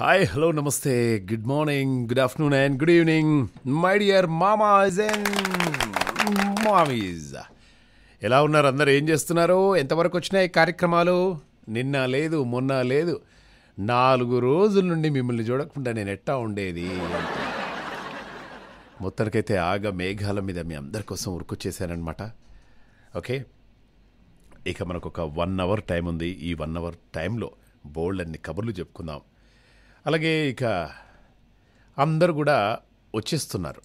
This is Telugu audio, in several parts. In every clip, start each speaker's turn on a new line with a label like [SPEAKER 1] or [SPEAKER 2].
[SPEAKER 1] హాయ్ హలో నమస్తే good morning good afternoon and good evening my dear mamas mummies ఎలా ఉన్నారు అందరు ఏం చేస్తున్నారు ఎంతవరకు వచ్చినాయి కార్యక్రమాలు నిన్న లేదు మొన్న లేదు నాలుగు రోజుల నుండి మిమ్మల్ని చూడకుండా నేను ఎట్టా ఉండేది మొత్తానికైతే ఆగ మేఘాల మీద మీ అందరి కోసం ఉరుకొచ్చేసానమాట ఓకే ఇక మనకు ఒక వన్ అవర్ టైం ఉంది ఈ వన్ అవర్ టైంలో బోల్డ్ అన్ని కబుర్లు చెప్పుకుందాం అలాగే ఇక అందరు కూడా వచ్చేస్తున్నారు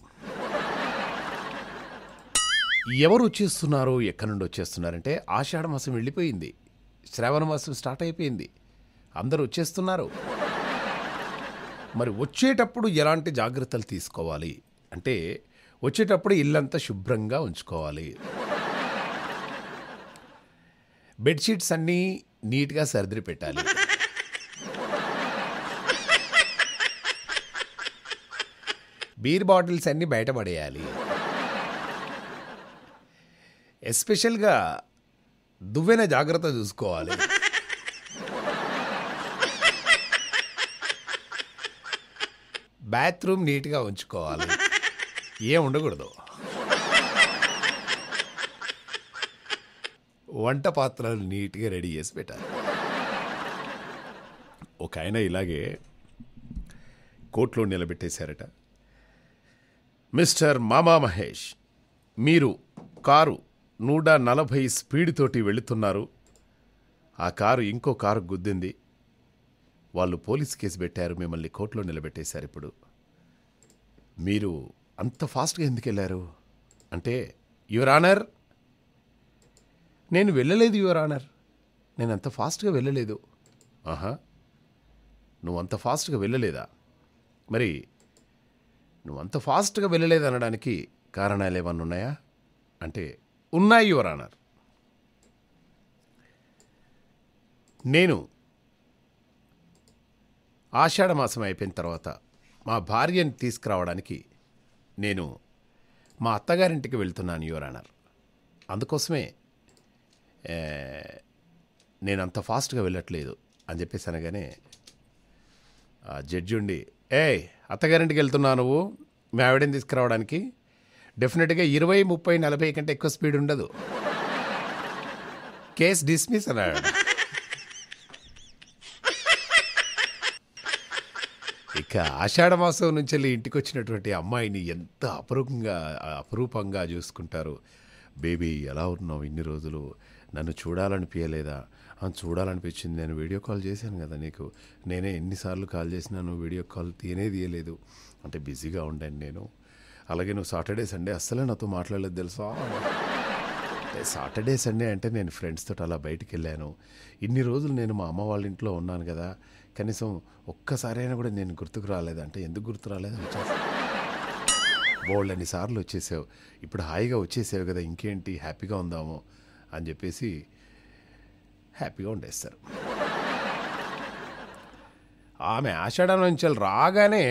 [SPEAKER 1] ఎవరు వచ్చేస్తున్నారు ఎక్కడి నుండి వచ్చేస్తున్నారంటే ఆషాఢ మాసం వెళ్ళిపోయింది శ్రావణ మాసం స్టార్ట్ అయిపోయింది అందరూ వచ్చేస్తున్నారు మరి వచ్చేటప్పుడు ఎలాంటి జాగ్రత్తలు తీసుకోవాలి అంటే వచ్చేటప్పుడు ఇల్లంతా శుభ్రంగా ఉంచుకోవాలి బెడ్షీట్స్ అన్నీ నీట్గా సర్దిరి పెట్టాలి బీర్ బాటిల్స్ అన్నీ బయటపడేయాలి ఎస్పెషల్గా దువ్వెన జాగ్రత్త చూసుకోవాలి బాత్రూమ్ నీట్గా ఉంచుకోవాలి ఏం ఉండకూడదు వంట పాత్రలు నీట్గా రెడీ చేసి పెట్టాలి ఒక ఆయన ఇలాగే కోర్టులో నిలబెట్టేశారట మిస్టర్ మామా మహేష్ మీరు కారు నూట నలభై స్పీడ్తోటి వెళుతున్నారు ఆ కారు ఇంకో కారు గుద్దింది వాళ్ళు పోలీస్ కేసు పెట్టారు మిమ్మల్ని కోర్టులో నిలబెట్టేశారు ఇప్పుడు మీరు అంత ఫాస్ట్గా ఎందుకు వెళ్ళారు అంటే యువర్ ఆనర్ నేను వెళ్ళలేదు యువర్ ఆనర్ నేను అంత ఫాస్ట్గా వెళ్ళలేదు ఆహా నువ్వు అంత ఫాస్ట్గా వెళ్ళలేదా మరి నువ్వు అంత ఫాస్ట్గా వెళ్ళలేదు అనడానికి కారణాలు ఏమన్నా ఉన్నాయా అంటే ఉన్నాయి యువర్ ఆనర్ నేను ఆషాఢమాసం అయిపోయిన తర్వాత మా భార్యని తీసుకురావడానికి నేను మా అత్తగారింటికి వెళ్తున్నాను యువర్ ఆనర్ అందుకోసమే నేను అంత ఫాస్ట్గా వెళ్ళట్లేదు అని చెప్పేసి అనగానే జడ్జి ఉండి ఏ అత్తగారింటికి వెళ్తున్నావు నువ్వు మీ ఆవిడని తీసుకురావడానికి డెఫినెట్గా ఇరవై ముప్పై నలభై కంటే ఎక్కువ స్పీడ్ ఉండదు కేస్ డిస్మిస్ అన్నాడు ఇక ఆషాఢ మాసం నుంచి వెళ్ళి ఇంటికి వచ్చినటువంటి అమ్మాయిని ఎంత అపరూపంగా అపరూపంగా చూసుకుంటారు బేబీ ఎలా ఉన్నావు ఇన్ని రోజులు నన్ను చూడాలనిపించలేదా చూడాలనిపించింది నేను వీడియో కాల్ చేశాను కదా నీకు నేనే ఎన్నిసార్లు కాల్ చేసినాను వీడియో కాల్ తీయనే తీయలేదు అంటే బిజీగా ఉండండి నేను అలాగే నువ్వు సాటర్డే సండే అస్సలే నాతో మాట్లాడలేదు తెలుసా సాటర్డే సండే అంటే నేను ఫ్రెండ్స్తో అలా బయటికి వెళ్ళాను ఇన్ని రోజులు నేను మా అమ్మ వాళ్ళ ఇంట్లో ఉన్నాను కదా కనీసం ఒక్కసారైనా కూడా నేను గుర్తుకు రాలేదంటే ఎందుకు గుర్తు రాలేదు బోల్డ్ అన్నిసార్లు వచ్చేసావు ఇప్పుడు హాయిగా వచ్చేసావు కదా ఇంకేంటి హ్యాపీగా ఉందాము అని చెప్పేసి హ్యాపీగా ఉండేస్తారు ఆమె ఆషాఢం నుంచి రాగానే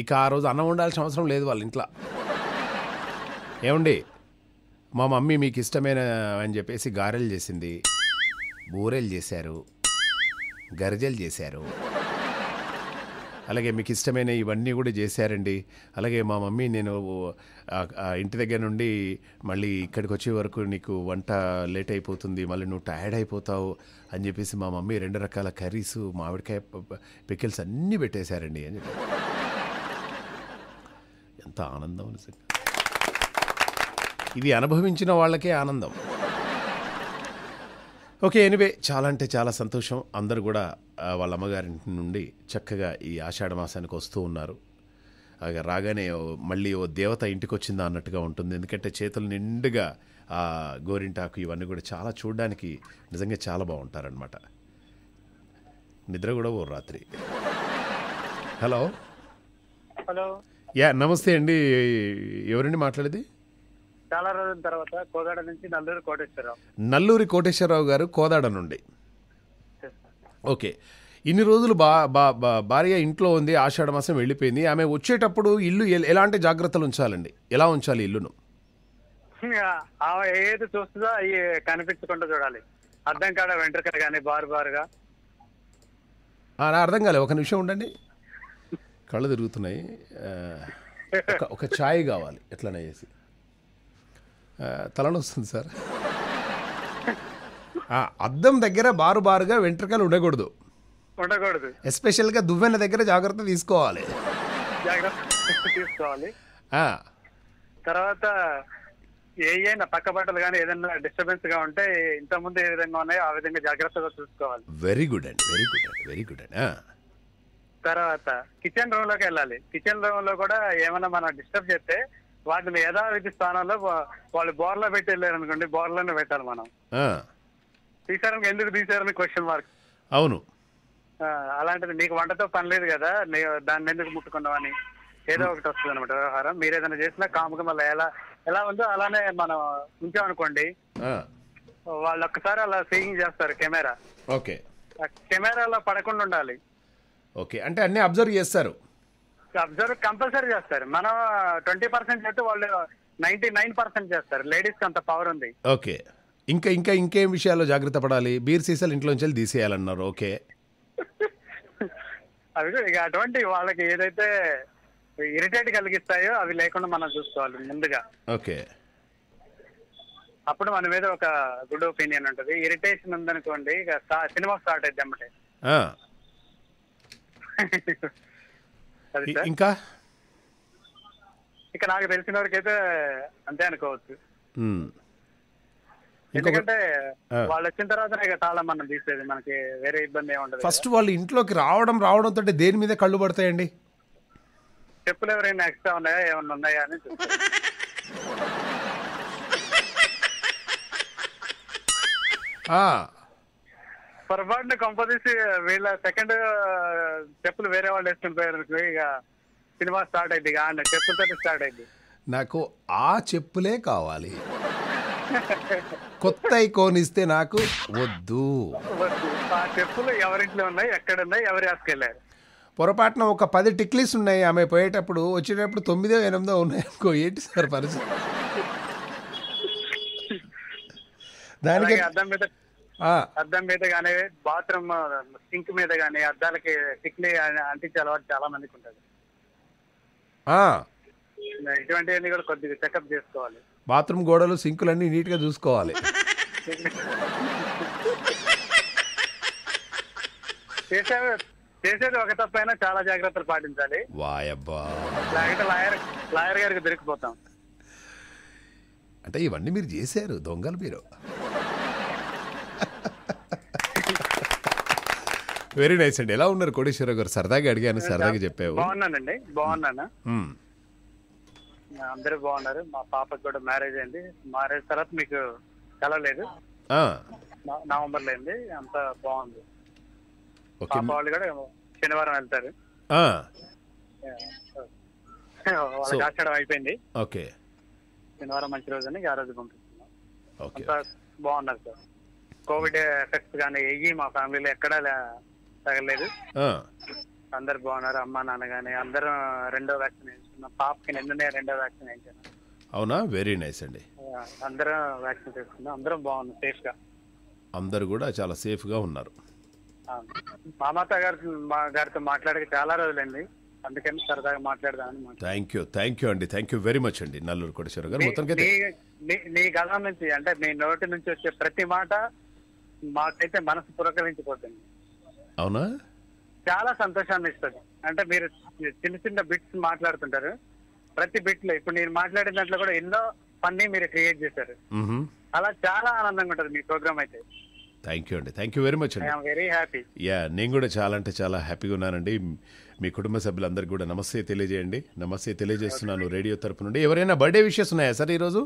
[SPEAKER 1] ఇక ఆ రోజు అన్నం ఉండాల్సిన అవసరం లేదు వాళ్ళ ఇంట్లో ఏమండి మా మమ్మీ మీకు ఇష్టమైన అని చెప్పేసి గారెలు చేసింది బూరెలు చేశారు గరిజలు చేశారు అలాగే మీకు ఇష్టమైన ఇవన్నీ కూడా చేశారండి అలాగే మా మమ్మీ నేను ఇంటి దగ్గర నుండి మళ్ళీ ఇక్కడికి వచ్చే వరకు నీకు వంట లేట్ అయిపోతుంది మళ్ళీ నువ్వు టైర్డ్ అయిపోతావు అని చెప్పేసి మా మమ్మీ రెండు రకాల కర్రీస్ మామిడికాయ పికిల్స్ అన్నీ పెట్టేశారండి అని చెప్పి ఎంత ఆనందం నిజంగా ఇది అనుభవించిన వాళ్ళకే ఆనందం ఓకే ఎనివే చాలా అంటే చాలా సంతోషం అందరూ కూడా వాళ్ళ అమ్మగారి నుండి చక్కగా ఈ ఆషాఢ మాసానికి వస్తూ ఉన్నారు రాగానే మళ్ళీ ఓ దేవత ఇంటికి వచ్చిందా అన్నట్టుగా ఉంటుంది ఎందుకంటే చేతులు నిండుగా ఆ గోరింటాకు ఇవన్నీ కూడా చాలా చూడడానికి నిజంగా చాలా బాగుంటారనమాట నిద్ర కూడా ఓ రాత్రి హలో హలో యా నమస్తే అండి ఎవరండి మాట్లాడేది
[SPEAKER 2] చాలా రోజుల తర్వాత కోదాడ నుంచి నల్లూరి కోటేశ్వరరావు
[SPEAKER 1] నల్లూరి కోటేశ్వరరావు గారు కోదాడ నుండి ఓకే ఇన్ని రోజులు బా బా భార్య ఇంట్లో ఉంది ఆషాఢ మాసం వెళ్ళిపోయింది ఆమె వచ్చేటప్పుడు ఇల్లు ఎలాంటి జాగ్రత్తలు ఉంచాలండి ఎలా ఉంచాలి ఇల్లును
[SPEAKER 2] ఆమె ఏది చూస్తుందో అవి కనిపించకుండా చూడాలి అర్థం కాడ వెంట్రుకలు కానీ బారు బారుగా
[SPEAKER 1] అర్థం కాలే ఒక నిమిషం ఉండండి కళ్ళు తిరుగుతున్నాయి ఒక ఛాయ్ కావాలి ఎట్లనేసి చేసి తలనొస్తుంది సార్ అద్దం దగ్గర బారు బారుగా వెంట్రుకలు ఉండకూడదు ఉండకూడదు ఎస్పెషల్గా దువ్వెన దగ్గర జాగ్రత్త తీసుకోవాలి
[SPEAKER 2] జాగ్రత్త తీసుకోవాలి తర్వాత ఏ అయినా పక్క బట్టలు కానీ ఏదైనా డిస్టర్బెన్స్ గా ఉంటే ఇంత ముందు ఏ విధంగా ఉన్నాయో ఆ విధంగా జాగ్రత్తగా చూసుకోవాలి
[SPEAKER 1] వెరీ గుడ్ అండి వెరీ గుడ్ అండి వెరీ గుడ్ అండి
[SPEAKER 2] తర్వాత కిచెన్ రూమ్ లోకి వెళ్ళాలి కిచెన్ రూమ్ లో కూడా ఏమైనా మనం డిస్టర్బ్ చేస్తే వాటిని యథావిధి స్థానాల్లో వాళ్ళు బోర్లో పెట్టి వెళ్ళారు అనుకోండి బోర్లోనే పెట్టాలి మనం తీసారని ఎందుకు తీసారని క్వశ్చన్ మార్క్ అవును అలాంటిది నీకు వంటతో పని లేదు కదా దాన్ని ఎందుకు ముట్టుకున్నావని ఏదో ఒకటి వస్తుంది అనమాట వ్యవహారం మీరు ఏదైనా చేసినా కాముగా మళ్ళీ ఎలా ఎలా ఉందో అలానే మనం ఉంచామనుకోండి వాళ్ళు ఒక్కసారి అలా సీయింగ్ చేస్తారు కెమెరా ఓకే కెమెరాలో పడకుండా ఉండాలి
[SPEAKER 1] ఓకే అంటే అన్ని అబ్జర్వ్ చేస్తారు
[SPEAKER 2] అబ్జర్వ్ కంపల్సరీ చేస్తారు మనం ట్వంటీ పర్సెంట్ చెప్తే వాళ్ళు నైన్టీ నైన్ పర్సెంట్ చేస్తారు కి అంత పవర్ ఉంది
[SPEAKER 1] ఓకే ఇంకా ఇంకా ఇంకేం విషయాల్లో జాగ్రత్త పడాలి బీర్ సీసాలు నుంచి తీసేయాలన్నారు ఓకే
[SPEAKER 2] అవి ఇక అటువంటి వాళ్ళకి ఏదైతే ఇరిటేట్ కలిగిస్తాయో అవి లేకుండా మనం చూసుకోవాలి ముందుగా ఓకే అప్పుడు మన మీద ఒక గుడ్ ఒపీనియన్ ఉంటుంది ఇరిటేషన్ ఉందనుకోండి ఇక సినిమా స్టార్ట్ అయితే అమ్మటే ఇంకా ఇక నాకు తెలిసిన వరకు అయితే అంతే అనుకోవచ్చు ఎందుకంటే వాళ్ళు వచ్చిన తర్వాత తాళం మనం తీసేది మనకి వేరే ఇబ్బంది ఏముండదు ఫస్ట్ వాళ్ళు
[SPEAKER 1] ఇంట్లోకి రావడం రావడం తోటి దేని మీద కళ్ళు పడతాయండి
[SPEAKER 2] చెప్పులు ఎవరైనా ఎక్స్ట్రా ఉన్నాయా ఏమన్నా ఉన్నాయా అని పొరపాటున కంపదీసి వీళ్ళ సెకండ్ చెప్పులు వేరే వాళ్ళు వేసుకుని పోయారు ఇక సినిమా స్టార్ట్ అయింది ఇక అన్న చెప్పులతో స్టార్ట్ అయింది
[SPEAKER 1] నాకు ఆ చెప్పులే కావాలి కొత్త ఐకోన్ ఇస్తే నాకు వద్దు
[SPEAKER 2] ఆ చెప్పులు ఎవరింట్లో ఉన్నాయి ఎక్కడ ఉన్నాయి ఎవరు వేసుకెళ్ళారు
[SPEAKER 1] పొరపాటున ఒక పది టిక్లీస్ ఉన్నాయి ఆమె పోయేటప్పుడు వచ్చేటప్పుడు తొమ్మిదో ఎనిమిదో ఉన్నాయి అనుకో ఏంటి సార్ పరిస్థితి దానికి
[SPEAKER 2] అర్థం మీద అద్దం మీద గానీ బాత్రూమ్ సింక్ మీద గానీ అద్దాలకి టిక్లీ అంటించే అలవాటు చాలా మందికి ఉంటుంది ఇటువంటివన్నీ కూడా కొద్దిగా చెకప్ చేసుకోవాలి
[SPEAKER 1] బాత్రూమ్ గోడలు సింకులు అన్ని నీట్ గా చూసుకోవాలి
[SPEAKER 2] చేసేవి చేసేది ఒక తప్పైనా చాలా జాగ్రత్తలు పాటించాలి లేకపోతే లాయర్ లాయర్ గారికి దొరికిపోతాం
[SPEAKER 1] అంటే ఇవన్నీ మీరు చేశారు దొంగలు మీరు వెరీ నైస్ అండి ఎలా ఉన్నారు కోటేశ్వర గారు సరదాగా అడిగాను సరదాగా చెప్పావు
[SPEAKER 2] బాగున్నానండి బాగున్నాను hmm. అందరూ బాగున్నారు మా పాపకి కూడా మ్యారేజ్ అయింది మ్యారేజ్ తర్వాత మీకు కలవలేదు నవంబర్ లో అయింది అంత బాగుంది వాళ్ళు కూడా శనివారం వెళ్తారు వాళ్ళకి అయిపోయింది ఓకే శనివారం మంచి రోజు అని ఆ రోజు పంపిస్తున్నాం బాగున్నారు సార్ కోవిడ్ ఎఫెక్ట్స్ కానీ ఏ మా ఫ్యామిలీలో ఎక్కడా తగలేదు అందరు బాగున్నారు అమ్మ నాన్న కానీ అందరం రెండో వ్యాక్సిన్ వేయించుకున్నాం పాపకి నిన్ననే రెండో వ్యాక్సిన్ వేయించాను
[SPEAKER 1] అవునా వెరీ నైస్ అండి
[SPEAKER 2] అందరం వ్యాక్సిన్ తీసుకున్నాం అందరం బాగున్నాం సేఫ్ గా
[SPEAKER 1] అందరు కూడా చాలా సేఫ్ గా ఉన్నారు
[SPEAKER 2] మాత గారు మా గారితో మాట్లాడక చాలా రోజులండి అందుకని సరదాగా మాట్లాడదామని
[SPEAKER 1] థ్యాంక్ యూ థ్యాంక్ యూ అండి థ్యాంక్ యూ వెరీ మచ్ అండి నల్లూరు కోటేశ్వర గారు మొత్తం
[SPEAKER 2] నీ గళం నుంచి అంటే మీ నోటి నుంచి వచ్చే ప్రతి మాట మాకైతే మనసు పురకరించిపోతుంది అవునా చాలా సంతోషాన్ని ఇస్తుంది అంటే మీరు చిన్న చిన్న బిట్స్ మాట్లాడుతుంటారు ప్రతి బిట్ లో ఇప్పుడు నేను మాట్లాడిన దాంట్లో కూడా ఎన్నో పని మీరు క్రియేట్ చేశారు అలా చాలా ఆనందంగా ఉంటుంది మీ ప్రోగ్రామ్ అయితే
[SPEAKER 1] థ్యాంక్ యూ అండి థ్యాంక్ యూ వెరీ మచ్ అండి వెరీ హ్యాపీ యా నేను కూడా చాలా అంటే చాలా హ్యాపీగా ఉన్నానండి మీ కుటుంబ సభ్యులందరికీ కూడా నమస్తే తెలియజేయండి నమస్తే తెలియజేస్తున్నాను రేడియో తరపు నుండి ఎవరైనా బర్త్డే విషయస్ ఉన్నాయా సార్ ఈరోజు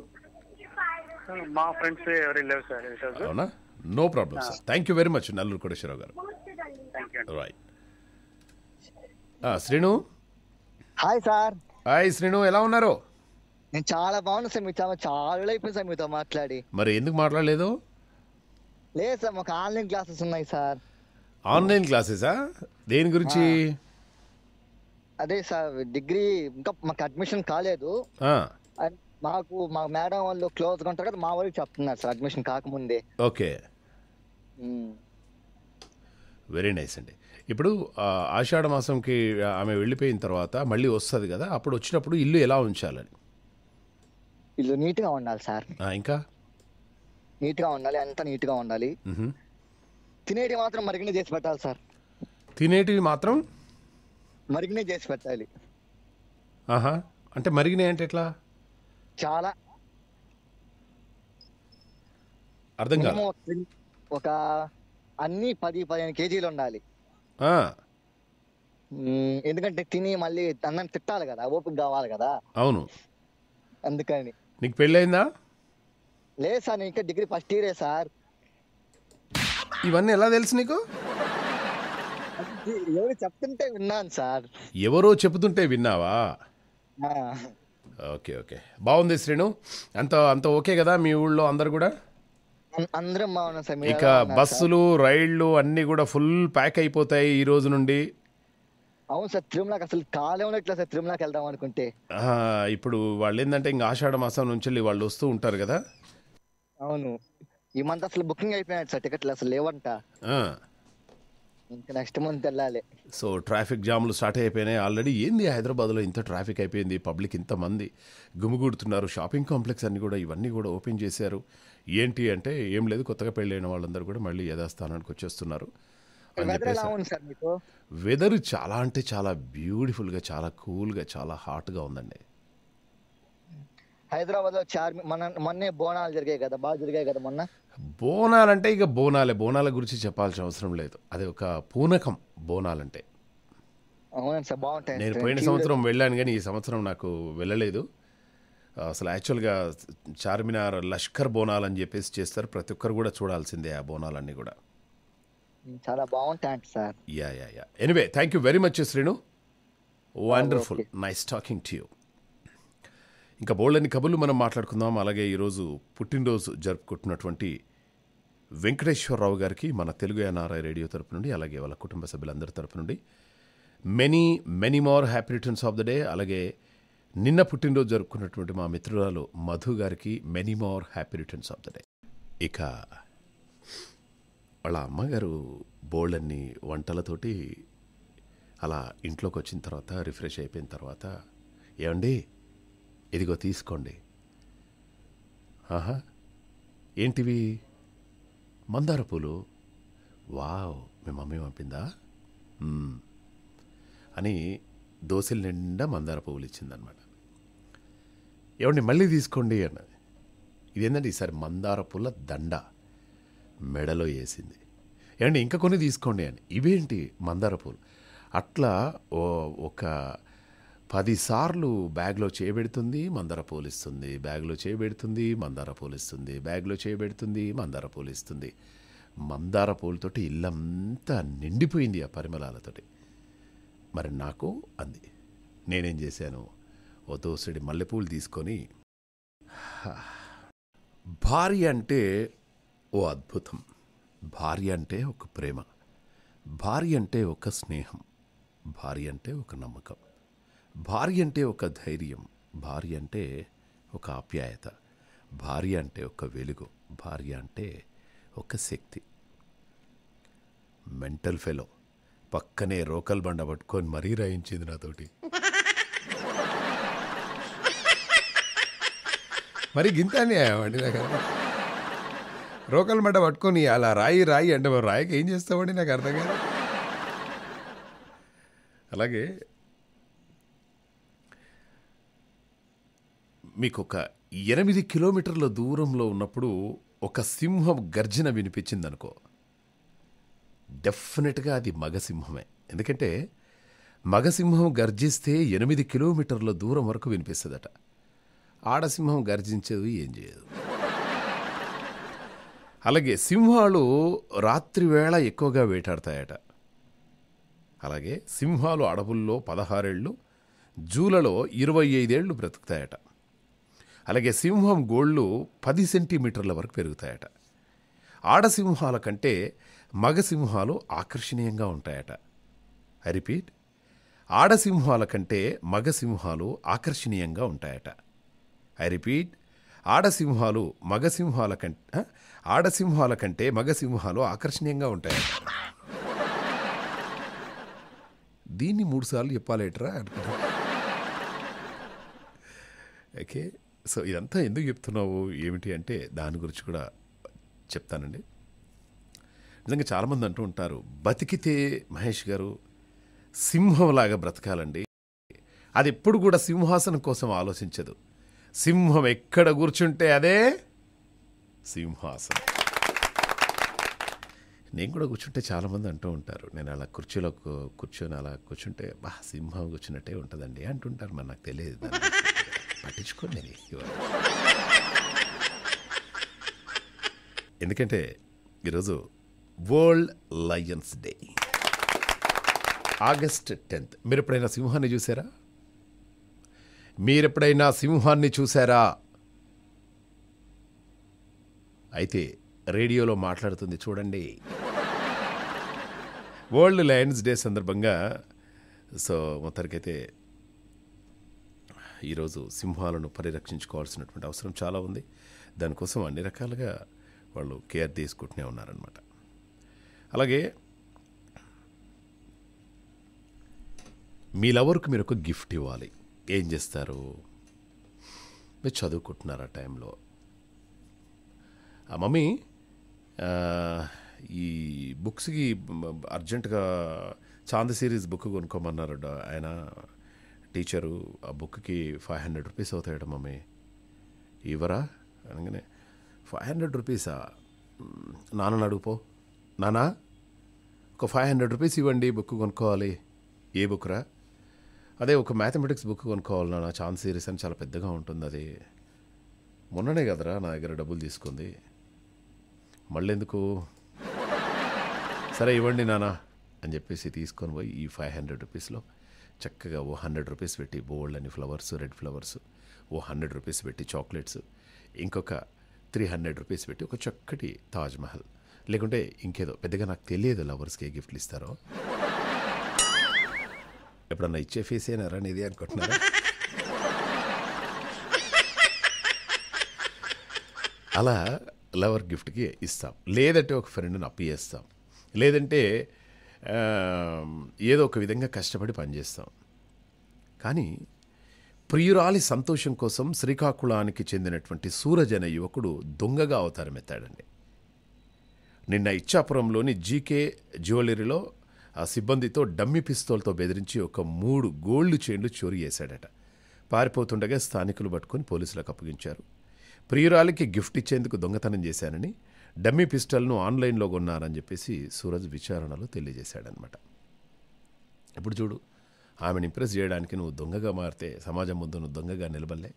[SPEAKER 2] మా ఫ్రెండ్స్ ఎవరు లేవు సార్ అవునా
[SPEAKER 1] no problem sir thank you very much Nalluru Koteswararao గారు
[SPEAKER 2] right
[SPEAKER 3] Srinu hi sir hi Srinu ఎలా ఉన్నారు నేను చాలా బాగున్నా సార్ మీతో చాలా అయిపోయింది సార్ మీతో మాట్లాడి
[SPEAKER 1] మరి ఎందుకు మాట్లాడలేదు
[SPEAKER 3] లేదు సార్ మాకు ఆన్లైన్ క్లాసెస్ ఉన్నాయి సార్
[SPEAKER 1] ఆన్లైన్ క్లాసెసా దేని గురించి
[SPEAKER 3] అదే సార్ డిగ్రీ ఇంకా మాకు అడ్మిషన్ కాలేదు మాకు మా మేడం వాళ్ళు క్లోజ్గా ఉంటారు కదా మా వాళ్ళకి చెప్తున్నారు సార్ అడ్మిషన్ కాకముందే
[SPEAKER 1] ఓకే వెరీ నైస్ అండి ఇప్పుడు ఆషాఢ మాసంకి ఆమె వెళ్ళిపోయిన తర్వాత మళ్ళీ వస్తుంది కదా అప్పుడు వచ్చినప్పుడు ఇల్లు ఎలా ఉంచాలని
[SPEAKER 3] ఇల్లు నీట్గా ఉండాలి సార్ ఇంకా నీట్గా ఉండాలి అంత నీట్గా ఉండాలి తినేటివి మాత్రం మరిగినే చేసి పెట్టాలి సార్
[SPEAKER 1] తినేటివి మాత్రం
[SPEAKER 3] మరిగినే చేసి పెట్టాలి
[SPEAKER 1] ఆహా అంటే మరిగినాయి అంటే ఎట్లా చాలా అర్థం కాదు
[SPEAKER 3] ఒక అన్ని పది పదిహేను కేజీలు ఉండాలి ఎందుకంటే తిని మళ్ళీ అన్నం తిట్టాలి కదా ఓపిక కావాలి కదా అవును అందుకని
[SPEAKER 1] నీకు పెళ్ళైందా
[SPEAKER 3] లేదు సార్ ఇంకా డిగ్రీ ఫస్ట్ ఇయరే సార్ ఇవన్నీ ఎలా తెలుసు నీకు ఎవరు చెప్తుంటే విన్నాను సార్
[SPEAKER 1] ఎవరో చెబుతుంటే విన్నావా ఓకే ఓకే బాగుంది శ్రీను అంత అంత ఓకే కదా మీ ఊళ్ళో అందరు కూడా
[SPEAKER 3] అందరం సార్ ఇక బస్సులు
[SPEAKER 1] రైళ్లు అన్ని కూడా ఫుల్ ప్యాక్ అయిపోతాయి ఈ రోజు నుండి
[SPEAKER 3] అవును సార్ తిరుమలకి అసలు కాలే ఉండట్లేదు సార్ తిరుమలకి వెళ్దాం అనుకుంటే
[SPEAKER 1] ఇప్పుడు వాళ్ళు ఏంటంటే ఇంకా ఆషాఢ మాసం నుంచి వాళ్ళు వస్తూ ఉంటారు కదా
[SPEAKER 3] అవును ఈ మంత్ అసలు బుకింగ్ అయిపోయినాయి సార్ టికెట్లు అసలు లేవంట నెక్స్ట్ మంత్ వెళ్ళాలి
[SPEAKER 1] సో ట్రాఫిక్ జామ్లు స్టార్ట్ అయిపోయినాయి ఆల్రెడీ ఏంది హైదరాబాద్లో ఇంత ట్రాఫిక్ అయిపోయింది పబ్లిక్ ఇంతమంది గుమిగూడుతున్నారు షాపింగ్ కాంప్లెక్స్ అన్నీ కూడా ఇవన్నీ కూడా ఓపెన్ చేశారు ఏంటి అంటే ఏం లేదు కొత్తగా పెళ్ళైన వాళ్ళందరూ కూడా మళ్ళీ యథాస్థానానికి వచ్చేస్తున్నారు వెదర్ చాలా అంటే చాలా బ్యూటిఫుల్గా చాలా కూల్గా చాలా హాట్గా ఉందండి
[SPEAKER 3] హైదరాబాద్ లో చార్మి మన మొన్నే బోనాలు జరిగాయి కదా బాగా జరిగాయి కదా మొన్న
[SPEAKER 1] బోనాలంటే ఇక బోనాలే బోనాల గురించి చెప్పాల్సిన అవసరం లేదు అది ఒక పూనకం బోనాలంటే
[SPEAKER 3] నేను పోయిన సంవత్సరం
[SPEAKER 1] వెళ్ళాను కానీ ఈ సంవత్సరం నాకు వెళ్ళలేదు అసలు యాక్చువల్గా చార్మినార్ లష్కర్ బోనాలు అని చెప్పేసి చేస్తారు ప్రతి ఒక్కరు కూడా చూడాల్సిందే ఆ బోనాలన్నీ కూడా
[SPEAKER 3] చాలా బాగుంటాయి sir
[SPEAKER 1] yeah yeah yeah anyway thank you very much Srinu wonderful nice talking to you ఇంకా బోల్డని కబుర్లు మనం మాట్లాడుకుందాం అలాగే ఈరోజు పుట్టినరోజు జరుపుకుంటున్నటువంటి వెంకటేశ్వరరావు గారికి మన తెలుగు ఎన్ఆర్ఐ రేడియో తరపు నుండి అలాగే వాళ్ళ కుటుంబ సభ్యులందరి తరపు నుండి many many more happy returns of the day అలాగే నిన్న పుట్టినరోజు జరుపుకున్నటువంటి మా మిత్రురాలు మధు గారికి many more happy returns of the day ఇక వాళ్ళ అమ్మగారు బోల్డన్ని వంటలతోటి అలా ఇంట్లోకి వచ్చిన తర్వాత రిఫ్రెష్ అయిపోయిన తర్వాత ఏమండి ఇదిగో తీసుకోండి ఆహా ఏంటివి మందార పూలు వావ్ మీ మమ్మీ పంపిందా అని దోశల నిండా మందార పువ్వులు ఇచ్చిందనమాట ఏమండి మళ్ళీ తీసుకోండి అన్నది ఇదేంటంటే ఈసారి మందార పూల దండ మెడలో వేసింది ఏమండి ఇంకా కొన్ని తీసుకోండి అని ఇవేంటి మందార పూలు అట్లా ఒక పదిసార్లు బ్యాగ్లో చేయబెడుతుంది మందర పోలిస్తుంది బ్యాగ్లో చేయబెడుతుంది మందర పోలిస్తుంది బ్యాగ్లో చేయబెడుతుంది మందర పోలిస్తుంది మందార పూలతోటి ఇల్లంతా నిండిపోయింది ఆ పరిమళాలతోటి మరి నాకు అంది నేనేం చేశాను ఓ దోసుడి మల్లెపూలు తీసుకొని భార్య అంటే ఓ అద్భుతం భార్య అంటే ఒక ప్రేమ భార్య అంటే ఒక స్నేహం భార్య అంటే ఒక నమ్మకం భార్య అంటే ఒక ధైర్యం భార్య అంటే ఒక ఆప్యాయత భార్య అంటే ఒక వెలుగు భార్య అంటే ఒక శక్తి మెంటల్ ఫెలో పక్కనే రోకల్ బండ పట్టుకొని మరీ రాయించింది నాతోటి మరి గింత అండి నాకు రోకల్ బండ పట్టుకొని అలా రాయి రాయి అంటే రాయికి ఏం చేస్తామండి నాకు అర్థం కాదు అలాగే మీకు ఒక ఎనిమిది కిలోమీటర్ల దూరంలో ఉన్నప్పుడు ఒక సింహం గర్జన వినిపించిందనుకో డెఫినెట్గా అది మగసింహమే ఎందుకంటే మగసింహం గర్జిస్తే ఎనిమిది కిలోమీటర్ల దూరం వరకు వినిపిస్తుందట ఆడసింహం గర్జించేది ఏం చేయదు అలాగే సింహాలు రాత్రివేళ ఎక్కువగా వేటాడతాయట అలాగే సింహాలు అడవుల్లో పదహారేళ్ళు జూలలో ఇరవై ఐదేళ్లు బ్రతుకుతాయట అలాగే సింహం గోళ్ళు పది సెంటీమీటర్ల వరకు పెరుగుతాయట ఆడసింహాల కంటే మగసింహాలు ఆకర్షణీయంగా ఉంటాయట ఐ రిపీట్ ఆడసింహాల కంటే మగసింహాలు ఆకర్షణీయంగా ఉంటాయట ఐ రిపీట్ ఆడసింహాలు మగసింహాల కంటే ఆడసింహాల కంటే మగసింహాలు ఆకర్షణీయంగా ఉంటాయట దీన్ని మూడుసార్లు చెప్పాలేటరా ఓకే సో ఇదంతా ఎందుకు చెప్తున్నావు ఏమిటి అంటే దాని గురించి కూడా చెప్తానండి నిజంగా చాలామంది అంటూ ఉంటారు బతికితే మహేష్ గారు సింహంలాగా బ్రతకాలండి అది ఎప్పుడు కూడా సింహాసనం కోసం ఆలోచించదు సింహం ఎక్కడ కూర్చుంటే అదే సింహాసనం నేను కూడా కూర్చుంటే చాలామంది అంటూ ఉంటారు నేను అలా కుర్చీలో కూర్చొని అలా కూర్చుంటే బా సింహం కూర్చున్నట్టే ఉంటుందండి అంటుంటారు మరి నాకు తెలియదు పట్టించుకోండి ఎందుకంటే ఈరోజు world lions day August tenth మీరు ఎప్పుడైనా సింహాన్ని చూసారా మీరెప్పుడైనా సింహాన్ని చూసారా అయితే రేడియోలో మాట్లాడుతుంది చూడండి వరల్డ్ లయన్స్ డే సందర్భంగా సో మొత్తానికైతే ఈరోజు సింహాలను పరిరక్షించుకోవాల్సినటువంటి అవసరం చాలా ఉంది దానికోసం అన్ని రకాలుగా వాళ్ళు కేర్ తీసుకుంటూనే ఉన్నారనమాట అలాగే మీ లవర్కు మీరు ఒక గిఫ్ట్ ఇవ్వాలి ఏం చేస్తారు మీరు చదువుకుంటున్నారు ఆ టైంలో ఆ మమ్మీ ఈ బుక్స్కి అర్జెంటుగా చాంద సిరీస్ బుక్ కొనుక్కోమన్నారు ఆయన టీచరు ఆ బుక్కి ఫైవ్ హండ్రెడ్ రూపీస్ అవుతాయట మమ్మీ ఇవరా అనగానే ఫైవ్ హండ్రెడ్ రూపీసా నాన్న అడుగుపో నానా ఒక ఫైవ్ హండ్రెడ్ రూపీస్ ఇవ్వండి బుక్ కొనుక్కోవాలి ఏ బుక్ రా అదే ఒక మ్యాథమెటిక్స్ బుక్ కొనుక్కోవాలి నాన్న ఛాన్స్ సిరీస్ అని చాలా పెద్దగా ఉంటుంది అది మొన్ననే కదరా నా దగ్గర డబ్బులు తీసుకుంది మళ్ళీ ఎందుకు సరే ఇవ్వండి నానా అని చెప్పేసి తీసుకొని పోయి ఈ ఫైవ్ హండ్రెడ్ రూపీస్లో చక్కగా ఓ హండ్రెడ్ రూపీస్ పెట్టి బోల్డ్ అని ఫ్లవర్స్ రెడ్ ఫ్లవర్స్ ఓ హండ్రెడ్ రూపీస్ పెట్టి చాక్లెట్స్ ఇంకొక త్రీ హండ్రెడ్ రూపీస్ పెట్టి ఒక చక్కటి తాజ్మహల్ లేకుంటే ఇంకేదో పెద్దగా నాకు తెలియదు లవర్స్కి ఏ గిఫ్ట్లు ఇస్తారో ఎప్పుడన్నా ఇచ్చే ఫేస్ అయినారా నీది అనుకుంటున్నారా అలా లవర్ గిఫ్ట్కి ఇస్తాం లేదంటే ఒక ఫ్రెండ్ని అప్పు చేస్తాం లేదంటే ఏదో ఒక విధంగా కష్టపడి పనిచేస్తాం కానీ ప్రియురాలి సంతోషం కోసం శ్రీకాకుళానికి చెందినటువంటి సూరజ్ అనే యువకుడు దొంగగా అవతారమెత్తాడండి నిన్న ఇచ్చాపురంలోని జీకే జ్యువెలరీలో ఆ సిబ్బందితో డమ్మి పిస్తోల్తో బెదిరించి ఒక మూడు గోల్డ్ చైన్లు చోరీ చేశాడట పారిపోతుండగా స్థానికులు పట్టుకుని పోలీసులకు అప్పగించారు ప్రియురాలికి గిఫ్ట్ ఇచ్చేందుకు దొంగతనం చేశానని డమ్మీ పిస్టల్ను ఆన్లైన్లో కొన్నారని చెప్పేసి సూరజ్ విచారణలో తెలియజేశాడనమాట ఇప్పుడు చూడు ఆమెను ఇంప్రెస్ చేయడానికి నువ్వు దొంగగా మారితే సమాజం ముందు నువ్వు దొంగగా నిలబడలే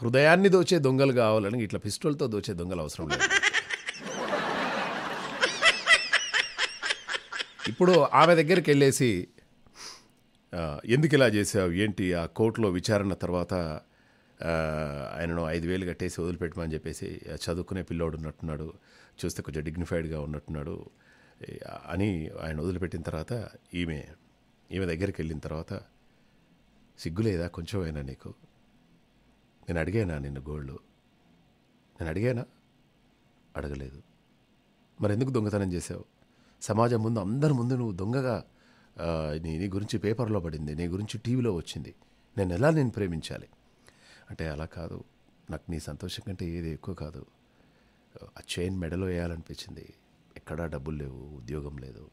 [SPEAKER 1] హృదయాన్ని దోచే దొంగలు కావాలని ఇట్లా పిస్టల్తో దోచే దొంగలు అవసరం లేదు ఇప్పుడు ఆమె దగ్గరికి వెళ్ళేసి ఎందుకు ఇలా చేసావు ఏంటి ఆ కోర్టులో విచారణ తర్వాత ఆయనను ఐదు వేలు కట్టేసి వదిలిపెట్టమని చెప్పేసి చదువుకునే పిల్లోడు ఉన్నట్టున్నాడు చూస్తే కొంచెం డిగ్నిఫైడ్గా ఉన్నట్టున్నాడు అని ఆయన వదిలిపెట్టిన తర్వాత ఈమె ఈమె దగ్గరికి వెళ్ళిన తర్వాత సిగ్గులేదా కొంచెం అయినా నీకు నేను అడిగానా నిన్ను గోల్డ్ నేను అడిగానా అడగలేదు మరి ఎందుకు దొంగతనం చేసావు సమాజం ముందు అందరి ముందు నువ్వు దొంగగా నీ నీ గురించి పేపర్లో పడింది నీ గురించి టీవీలో వచ్చింది నేను ఎలా నేను ప్రేమించాలి అంటే అలా కాదు నాకు నీ సంతోషం కంటే ఏది ఎక్కువ కాదు ఆ చైన్ మెడలో వేయాలనిపించింది ఎక్కడా డబ్బులు లేవు ఉద్యోగం లేదు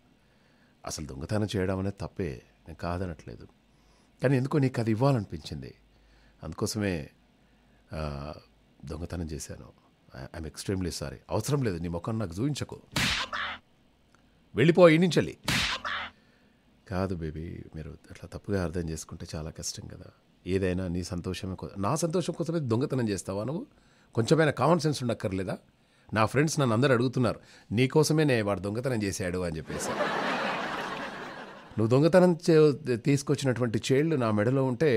[SPEAKER 1] అసలు దొంగతనం చేయడం అనేది తప్పే నేను కాదనట్లేదు కానీ ఎందుకో నీకు అది ఇవ్వాలనిపించింది అందుకోసమే దొంగతనం చేశాను ఐఎమ్ ఎక్స్ట్రీమ్లీ సారీ అవసరం లేదు నీ ముఖం నాకు చూపించకు వెళ్ళిపో ఇన్నించాలి కాదు బేబీ మీరు అట్లా తప్పుగా అర్థం చేసుకుంటే చాలా కష్టం కదా ఏదైనా నీ సంతోషమే కోసం నా సంతోషం కోసమే దొంగతనం చేస్తావా నువ్వు కొంచెమైనా కామన్ సెన్స్ ఉండక్కర్లేదా నా ఫ్రెండ్స్ నన్ను అందరూ అడుగుతున్నారు నీకోసమే నేను వాడు దొంగతనం చేశాడు అని చెప్పేసి నువ్వు దొంగతనం తీసుకొచ్చినటువంటి చేళ్ళు నా మెడలో ఉంటే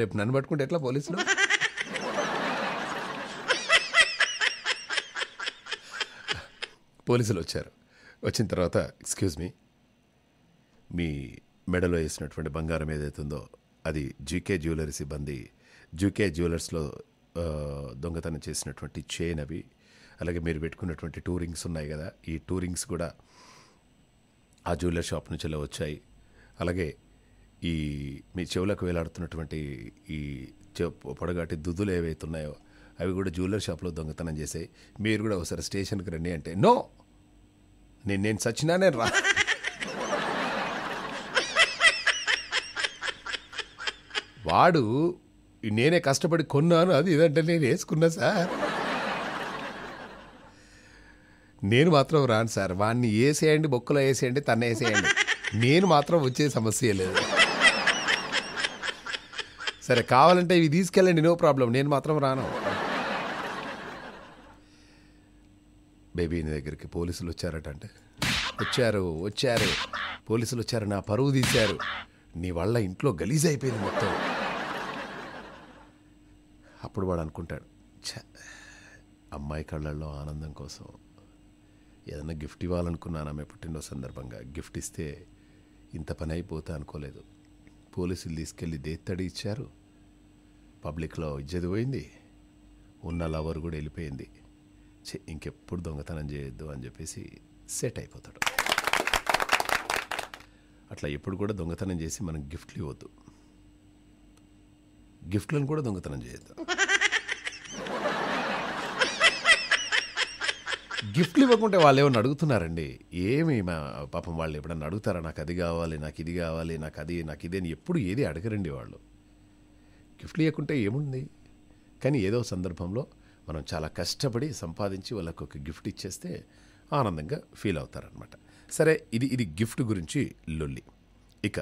[SPEAKER 1] రేపు నన్ను పట్టుకుంటే ఎట్లా పోలీసులు పోలీసులు వచ్చారు వచ్చిన తర్వాత ఎక్స్క్యూజ్ మీ మీ మెడలో వేసినటువంటి బంగారం ఏదైతుందో అది జీకే జ్యువెలరీ సిబ్బంది జూకే జ్యువెలర్స్లో దొంగతనం చేసినటువంటి చైన్ అవి అలాగే మీరు పెట్టుకున్నటువంటి టూరింగ్స్ ఉన్నాయి కదా ఈ టూరింగ్స్ కూడా ఆ జ్యువెలర్ షాప్ నుంచి వచ్చాయి అలాగే ఈ మీ చెవులకు వేలాడుతున్నటువంటి ఈ పొడగాటి దుద్దులు ఏవైతే ఉన్నాయో అవి కూడా జ్యువెలర్ షాప్లో దొంగతనం చేసాయి మీరు కూడా ఒకసారి స్టేషన్కి రండి అంటే నో నేను నేను సచ్చినానే రా వాడు నేనే కష్టపడి కొన్నాను అది ఇదంటే నేను వేసుకున్నా సార్ నేను మాత్రం రాను సార్ వాడిని వేసేయండి బొక్కలో వేసేయండి తన వేసేయండి నేను మాత్రం వచ్చే సమస్య లేదు సరే కావాలంటే ఇవి తీసుకెళ్ళండి నో ప్రాబ్లం నేను మాత్రం రాను బేబీ నీ దగ్గరికి పోలీసులు వచ్చారటంటే వచ్చారు వచ్చారు పోలీసులు వచ్చారు నా పరువు తీశారు నీ వల్ల ఇంట్లో గలీజ్ అయిపోయింది మొత్తం అప్పుడు వాడు అనుకుంటాడు ఛ అమ్మాయి కళ్ళల్లో ఆనందం కోసం ఏదైనా గిఫ్ట్ ఇవ్వాలనుకున్నాను ఆమె పుట్టినరోజు సందర్భంగా గిఫ్ట్ ఇస్తే ఇంత పని అయిపోతా అనుకోలేదు పోలీసులు తీసుకెళ్ళి దేత్తడి ఇచ్చారు పబ్లిక్లో ఇజ్జది పోయింది ఉన్న లవర్ కూడా వెళ్ళిపోయింది చే ఇంకెప్పుడు దొంగతనం చేయొద్దు అని చెప్పేసి సెట్ అయిపోతాడు అట్లా ఎప్పుడు కూడా దొంగతనం చేసి మనం గిఫ్ట్లు ఇవ్వద్దు గిఫ్ట్లను కూడా దొంగతనం చేయొద్దు గిఫ్ట్లు ఇవ్వకుంటే వాళ్ళు ఏమన్నా అడుగుతున్నారండి ఏమి పాపం వాళ్ళు ఎప్పుడన్నా అడుగుతారా నాకు అది కావాలి నాకు ఇది కావాలి నాకు అది నాకు ఇది అని ఎప్పుడు ఏది అడగరండి వాళ్ళు గిఫ్ట్లు ఇవ్వకుంటే ఏముంది కానీ ఏదో సందర్భంలో మనం చాలా కష్టపడి సంపాదించి వాళ్ళకు ఒక గిఫ్ట్ ఇచ్చేస్తే ఆనందంగా ఫీల్ అవుతారనమాట సరే ఇది ఇది గిఫ్ట్ గురించి లొల్లి ఇక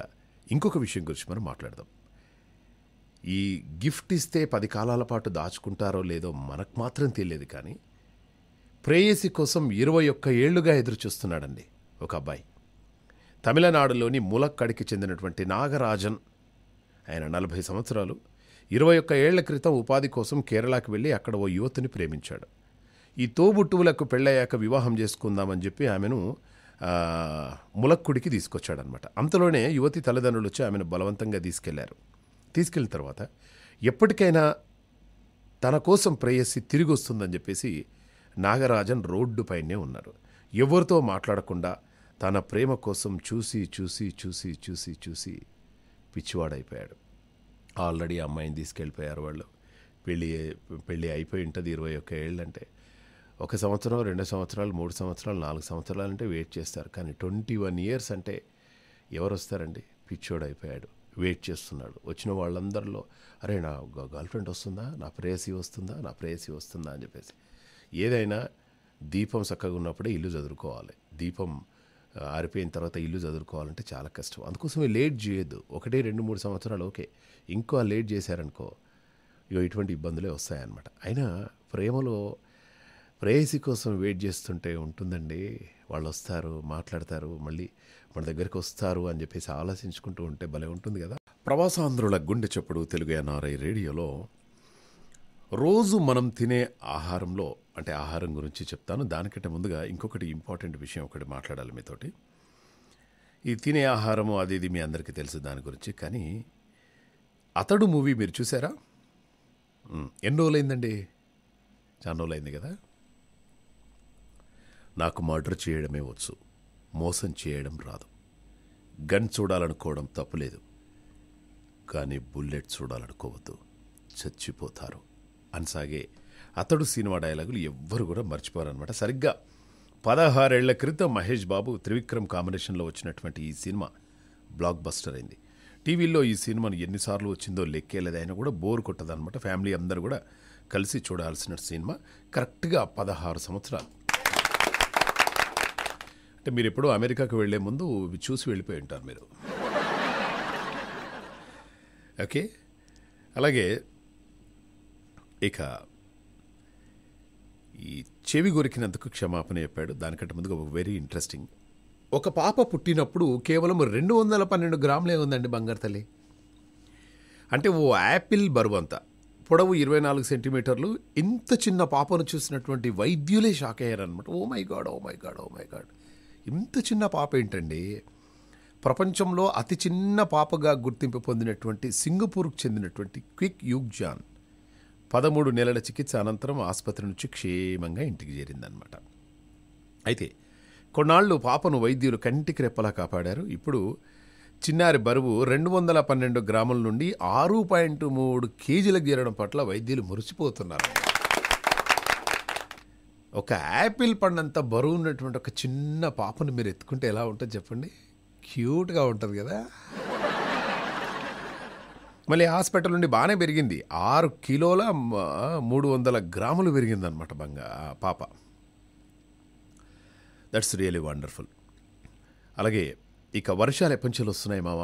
[SPEAKER 1] ఇంకొక విషయం గురించి మనం మాట్లాడదాం ఈ గిఫ్ట్ ఇస్తే పది కాలాల పాటు దాచుకుంటారో లేదో మనకు మాత్రం తెలియదు కానీ ప్రేయసి కోసం ఇరవై ఒక్క ఏళ్లుగా ఎదురుచూస్తున్నాడండి ఒక అబ్బాయి తమిళనాడులోని ములక్కడికి చెందినటువంటి నాగరాజన్ ఆయన నలభై సంవత్సరాలు ఇరవై ఒక్క ఏళ్ల క్రితం ఉపాధి కోసం కేరళకు వెళ్ళి అక్కడ ఓ యువతిని ప్రేమించాడు ఈ తోబుట్టువులకు పెళ్ళయ్యాక వివాహం చేసుకుందామని చెప్పి ఆమెను ములక్కుడికి తీసుకొచ్చాడనమాట అంతలోనే యువతి తల్లిదండ్రులు వచ్చి ఆమెను బలవంతంగా తీసుకెళ్లారు తీసుకెళ్ళిన తర్వాత ఎప్పటికైనా తన కోసం ప్రేయసి తిరిగి వస్తుందని చెప్పేసి నాగరాజన్ రోడ్డుపైనే ఉన్నారు ఎవరితో మాట్లాడకుండా తన ప్రేమ కోసం చూసి చూసి చూసి చూసి చూసి పిచ్చివాడైపోయాడు ఆల్రెడీ అమ్మాయిని తీసుకెళ్ళిపోయారు వాళ్ళు పెళ్ళి పెళ్ళి అయిపోయి ఉంటుంది ఇరవై ఒక్క ఏళ్ళంటే ఒక సంవత్సరం రెండు సంవత్సరాలు మూడు సంవత్సరాలు నాలుగు సంవత్సరాలు అంటే వెయిట్ చేస్తారు కానీ ట్వంటీ వన్ ఇయర్స్ అంటే ఎవరు వస్తారండి పిచ్చోడు అయిపోయాడు వెయిట్ చేస్తున్నాడు వచ్చిన వాళ్ళందరిలో అరే నా గర్ల్ ఫ్రెండ్ వస్తుందా నా ప్రేయసి వస్తుందా నా ప్రేయసి వస్తుందా అని చెప్పేసి ఏదైనా దీపం చక్కగా ఉన్నప్పుడే ఇల్లు చదువుకోవాలి దీపం ఆరిపోయిన తర్వాత ఇల్లు చదువుకోవాలంటే చాలా కష్టం అందుకోసమే లేట్ చేయొద్దు ఒకటే రెండు మూడు సంవత్సరాలు ఓకే ఇంకో లేట్ చేశారనుకో ఇక ఇటువంటి ఇబ్బందులే వస్తాయన్నమాట అయినా ప్రేమలో ప్రేయసి కోసం వెయిట్ చేస్తుంటే ఉంటుందండి వాళ్ళు వస్తారు మాట్లాడతారు మళ్ళీ మన దగ్గరికి వస్తారు అని చెప్పేసి ఆలోచించుకుంటూ ఉంటే భలే ఉంటుంది కదా ప్రవాసాంధ్రుల గుండె చప్పుడు తెలుగు ఎన్ఆర్ఐ రేడియోలో రోజు మనం తినే ఆహారంలో అంటే ఆహారం గురించి చెప్తాను దానికంటే ముందుగా ఇంకొకటి ఇంపార్టెంట్ విషయం ఒకటి మాట్లాడాలి మీతోటి ఈ తినే ఆహారము అది ఇది మీ అందరికీ తెలుసు దాని గురించి కానీ అతడు మూవీ మీరు చూసారా ఎన్ని రోజులైందండి చాలా రోజులైంది కదా నాకు మర్డర్ చేయడమే వచ్చు మోసం చేయడం రాదు గన్ చూడాలనుకోవడం తప్పులేదు కానీ బుల్లెట్ చూడాలనుకోవద్దు చచ్చిపోతారు అన్సాగే అతడు సినిమా డైలాగులు ఎవ్వరు కూడా మర్చిపోరనమాట సరిగ్గా పదహారేళ్ల క్రితం మహేష్ బాబు త్రివిక్రమ్ కాంబినేషన్లో వచ్చినటువంటి ఈ సినిమా బ్లాక్ బస్టర్ అయింది టీవీల్లో ఈ సినిమాను ఎన్నిసార్లు వచ్చిందో లెక్కేలేదైనా కూడా బోర్ కొట్టదనమాట ఫ్యామిలీ అందరూ కూడా కలిసి చూడాల్సిన సినిమా కరెక్ట్గా పదహారు సంవత్సరాలు అంటే మీరు ఎప్పుడూ అమెరికాకు వెళ్లే ముందు చూసి వెళ్ళిపోయి ఉంటారు మీరు ఓకే అలాగే ఇక ఈ చెవి గురికినందుకు క్షమాపణ చెప్పాడు దానికంటే ముందుగా ఒక వెరీ ఇంట్రెస్టింగ్ ఒక పాప పుట్టినప్పుడు కేవలం రెండు వందల పన్నెండు గ్రాములే ఉందండి బంగారు తల్లి అంటే ఓ యాపిల్ బరువంతా పొడవు ఇరవై నాలుగు సెంటీమీటర్లు ఇంత చిన్న పాపను చూసినటువంటి వైద్యులే షాక్ అయ్యారనమాట oh my god oh my god oh my god ఇంత చిన్న పాప ఏంటండి ప్రపంచంలో అతి చిన్న పాపగా గుర్తింపు పొందినటువంటి సింగపూర్కు చెందినటువంటి క్విక్ యూగ్ జాన్ పదమూడు నెలల చికిత్స అనంతరం ఆసుపత్రి నుంచి క్షేమంగా ఇంటికి చేరిందనమాట అయితే కొన్నాళ్ళు పాపను వైద్యులు కంటికి రెప్పలా కాపాడారు ఇప్పుడు చిన్నారి బరువు రెండు వందల పన్నెండు గ్రాముల నుండి ఆరు పాయింట్ మూడు కేజీలకు గీరడం పట్ల వైద్యులు మురిసిపోతున్నారు ఒక యాపిల్ పండంత బరువు ఉన్నటువంటి ఒక చిన్న పాపను మీరు ఎత్తుకుంటే ఎలా ఉంటుంది చెప్పండి క్యూట్గా ఉంటుంది కదా మళ్ళీ హాస్పిటల్ నుండి బాగానే పెరిగింది ఆరు కిలోల మూడు వందల గ్రాములు పెరిగిందనమాట బంగ పాప దట్స్ రియలీ వండర్ఫుల్ అలాగే ఇక వర్షాలు ఎప్పంచలు వస్తున్నాయి మామ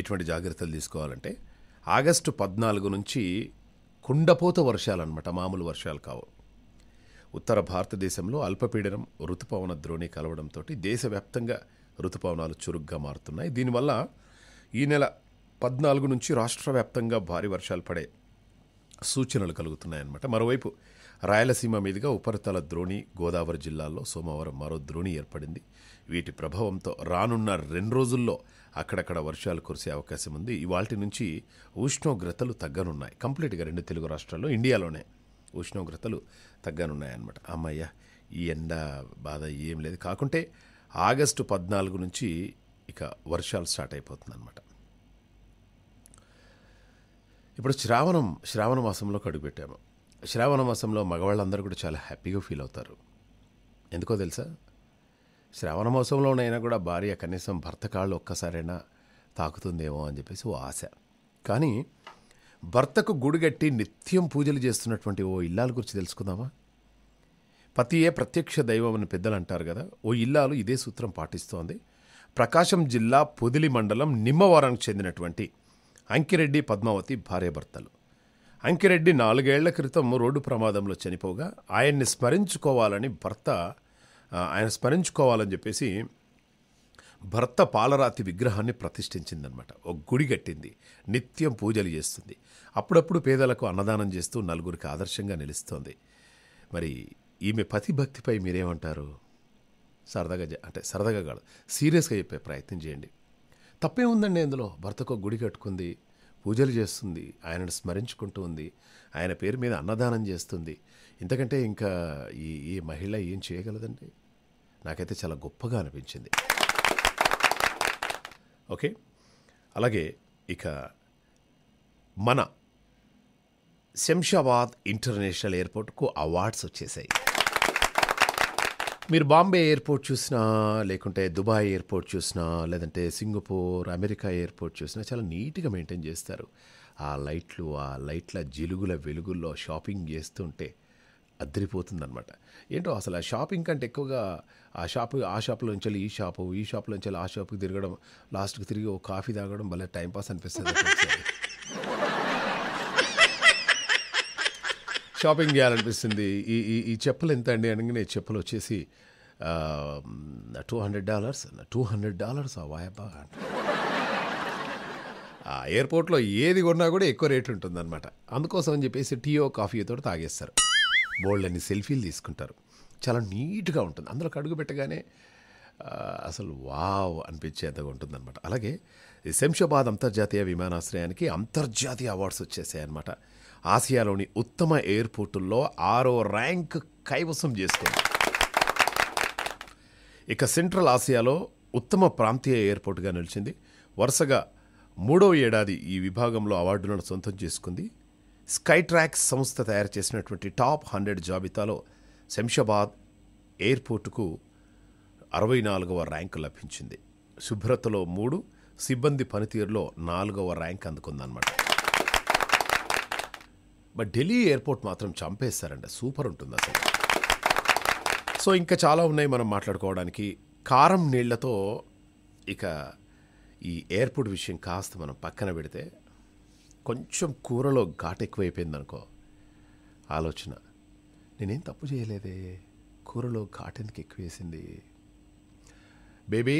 [SPEAKER 1] ఎటువంటి జాగ్రత్తలు తీసుకోవాలంటే ఆగస్టు పద్నాలుగు నుంచి కుండపోత వర్షాలన్నమాట మామూలు వర్షాలు కావు ఉత్తర భారతదేశంలో అల్పపీడనం ఋతుపవన ద్రోణి కలవడంతో దేశవ్యాప్తంగా ఋతుపవనాలు చురుగ్గా మారుతున్నాయి దీనివల్ల ఈ నెల పద్నాలుగు నుంచి రాష్ట్ర వ్యాప్తంగా భారీ వర్షాలు పడే సూచనలు కలుగుతున్నాయన్నమాట మరోవైపు రాయలసీమ మీదుగా ఉపరితల ద్రోణి గోదావరి జిల్లాల్లో సోమవారం మరో ద్రోణి ఏర్పడింది వీటి ప్రభావంతో రానున్న రెండు రోజుల్లో అక్కడక్కడ వర్షాలు కురిసే అవకాశం ఉంది ఇవాటి నుంచి ఉష్ణోగ్రతలు తగ్గనున్నాయి కంప్లీట్గా రెండు తెలుగు రాష్ట్రాల్లో ఇండియాలోనే ఉష్ణోగ్రతలు తగ్గనున్నాయన్నమాట అమ్మయ్య ఈ ఎండ బాధ ఏం లేదు కాకుంటే ఆగస్టు పద్నాలుగు నుంచి ఇక వర్షాలు స్టార్ట్ అయిపోతుంది అనమాట ఇప్పుడు శ్రావణం శ్రావణ మాసంలో కడుగుపెట్టాము శ్రావణ మాసంలో మగవాళ్ళందరూ కూడా చాలా హ్యాపీగా ఫీల్ అవుతారు ఎందుకో తెలుసా శ్రావణ మాసంలోనైనా కూడా భార్య కనీసం భర్త కాళ్ళు ఒక్కసారైనా తాకుతుందేమో అని చెప్పేసి ఓ ఆశ కానీ భర్తకు గుడిగట్టి నిత్యం పూజలు చేస్తున్నటువంటి ఓ ఇల్లాల గురించి తెలుసుకుందామా పతియే ప్రత్యక్ష దైవం అని పెద్దలు అంటారు కదా ఓ ఇల్లాలు ఇదే సూత్రం పాటిస్తోంది ప్రకాశం జిల్లా పొదిలి మండలం నిమ్మవరానికి చెందినటువంటి అంకిరెడ్డి పద్మావతి భార్యభర్తలు అంకిరెడ్డి నాలుగేళ్ల క్రితం రోడ్డు ప్రమాదంలో చనిపోగా ఆయన్ని స్మరించుకోవాలని భర్త ఆయన స్మరించుకోవాలని చెప్పేసి భర్త పాలరాతి విగ్రహాన్ని ప్రతిష్ఠించిందనమాట ఒక గుడి కట్టింది నిత్యం పూజలు చేస్తుంది అప్పుడప్పుడు పేదలకు అన్నదానం చేస్తూ నలుగురికి ఆదర్శంగా నిలుస్తోంది మరి ఈమె పతిభక్తిపై మీరేమంటారు సరదాగా అంటే సరదాగా కాదు సీరియస్గా చెప్పే ప్రయత్నం చేయండి తప్పే ఉందండి ఇందులో భర్తకు గుడి కట్టుకుంది పూజలు చేస్తుంది ఆయనను స్మరించుకుంటూ ఉంది ఆయన పేరు మీద అన్నదానం చేస్తుంది ఇంతకంటే ఇంకా ఈ ఈ మహిళ ఏం చేయగలదండి నాకైతే చాలా గొప్పగా అనిపించింది ఓకే అలాగే ఇక మన శంషాబాద్ ఇంటర్నేషనల్ ఎయిర్పోర్ట్కు అవార్డ్స్ వచ్చేసాయి మీరు బాంబే ఎయిర్పోర్ట్ చూసినా లేకుంటే దుబాయ్ ఎయిర్పోర్ట్ చూసినా లేదంటే సింగపూర్ అమెరికా ఎయిర్పోర్ట్ చూసినా చాలా నీట్గా మెయింటైన్ చేస్తారు ఆ లైట్లు ఆ లైట్ల జిలుగుల వెలుగుల్లో షాపింగ్ చేస్తుంటే అద్దరిపోతుందనమాట ఏంటో అసలు ఆ షాపింగ్ కంటే ఎక్కువగా ఆ షాప్ ఆ షాప్లో నుంచి ఈ షాపు ఈ షాప్లో నుంచి ఆ షాప్కి తిరగడం లాస్ట్కి తిరిగి ఓ కాఫీ తాగడం భలే టైంపాస్ అనిపిస్తుంది షాపింగ్ చేయాలనిపిస్తుంది ఈ ఈ ఈ చెప్పులు ఎంత అండి అనగానే చెప్పులు వచ్చేసి two hundred dollars two hundred dollars వాయబ్బా ఆ ఎయిర్పోర్ట్లో ఏది కొన్నా కూడా ఎక్కువ రేట్ ఉంటుందన్నమాట అందుకోసం అని చెప్పేసి టీయో కాఫీతో తాగేస్తారు బోల్డ్ అన్ని సెల్ఫీలు తీసుకుంటారు చాలా నీట్గా ఉంటుంది అందులో అడుగు పెట్టగానే అసలు వావ్ అనిపించేంతగా ఉంటుందన్నమాట అలాగే శంషాబాద్ అంతర్జాతీయ విమానాశ్రయానికి అంతర్జాతీయ అవార్డ్స్ వచ్చేసాయన్నమాట ఆసియాలోని ఉత్తమ ఎయిర్పోర్టుల్లో ఆరో ర్యాంక్ కైవసం చేసుకుంది ఇక సెంట్రల్ ఆసియాలో ఉత్తమ ప్రాంతీయ ఎయిర్పోర్టుగా నిలిచింది వరుసగా మూడో ఏడాది ఈ విభాగంలో అవార్డులను సొంతం చేసుకుంది స్కైట్రాక్స్ సంస్థ తయారు చేసినటువంటి టాప్ హండ్రెడ్ జాబితాలో శంషాబాద్ ఎయిర్పోర్టుకు అరవై నాలుగవ ర్యాంకు లభించింది శుభ్రతలో మూడు సిబ్బంది పనితీరులో నాలుగవ ర్యాంక్ అందుకుందన్నమాట బట్ ఢిల్లీ ఎయిర్పోర్ట్ మాత్రం చంపేస్తారండి సూపర్ ఉంటుంది అసలు సో ఇంకా చాలా ఉన్నాయి మనం మాట్లాడుకోవడానికి కారం నీళ్లతో ఇక ఈ ఎయిర్పోర్ట్ విషయం కాస్త మనం పక్కన పెడితే కొంచెం కూరలో ఘాట్ ఎక్కువైపోయింది అనుకో ఆలోచన నేనేం తప్పు చేయలేదే కూరలో ఘాట్ ఎందుకు ఎక్కువేసింది బేబీ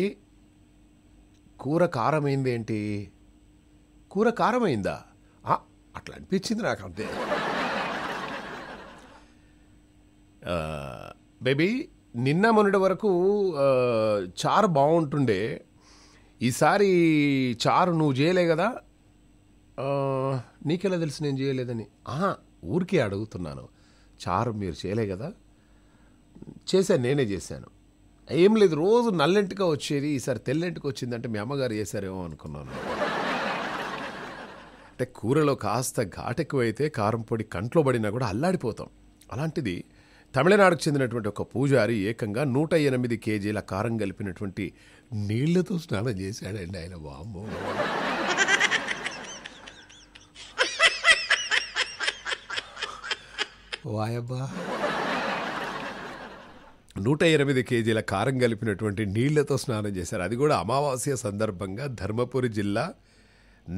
[SPEAKER 1] కూర కారమైంది ఏంటి కూర కారమైందా అట్లా అనిపించింది నాకు అంతే బేబీ నిన్న మొన్నటి వరకు చారు బాగుంటుండే ఈసారి చారు నువ్వు చేయలే కదా నీకెలా తెలుసు నేను చేయలేదని ఆహా ఊరికే అడుగుతున్నాను చారు మీరు చేయలే కదా చేశాను నేనే చేశాను ఏం లేదు రోజు నల్లెంటుగా వచ్చేది ఈసారి తెల్లంటికి వచ్చిందంటే మీ అమ్మగారు చేశారేమో అనుకున్నాను అంటే కూరలో కాస్త ఘాటెక్కువైతే కారం పొడి కంట్లో పడినా కూడా అల్లాడిపోతాం అలాంటిది తమిళనాడుకు చెందినటువంటి ఒక పూజారి ఏకంగా నూట ఎనిమిది కేజీల కారం కలిపినటువంటి నీళ్లతో స్నానం చేశాడండి ఆయన వాము వాయబ్బా నూట ఎనిమిది కేజీల కారం కలిపినటువంటి నీళ్లతో స్నానం చేశారు అది కూడా అమావాస్య సందర్భంగా ధర్మపురి జిల్లా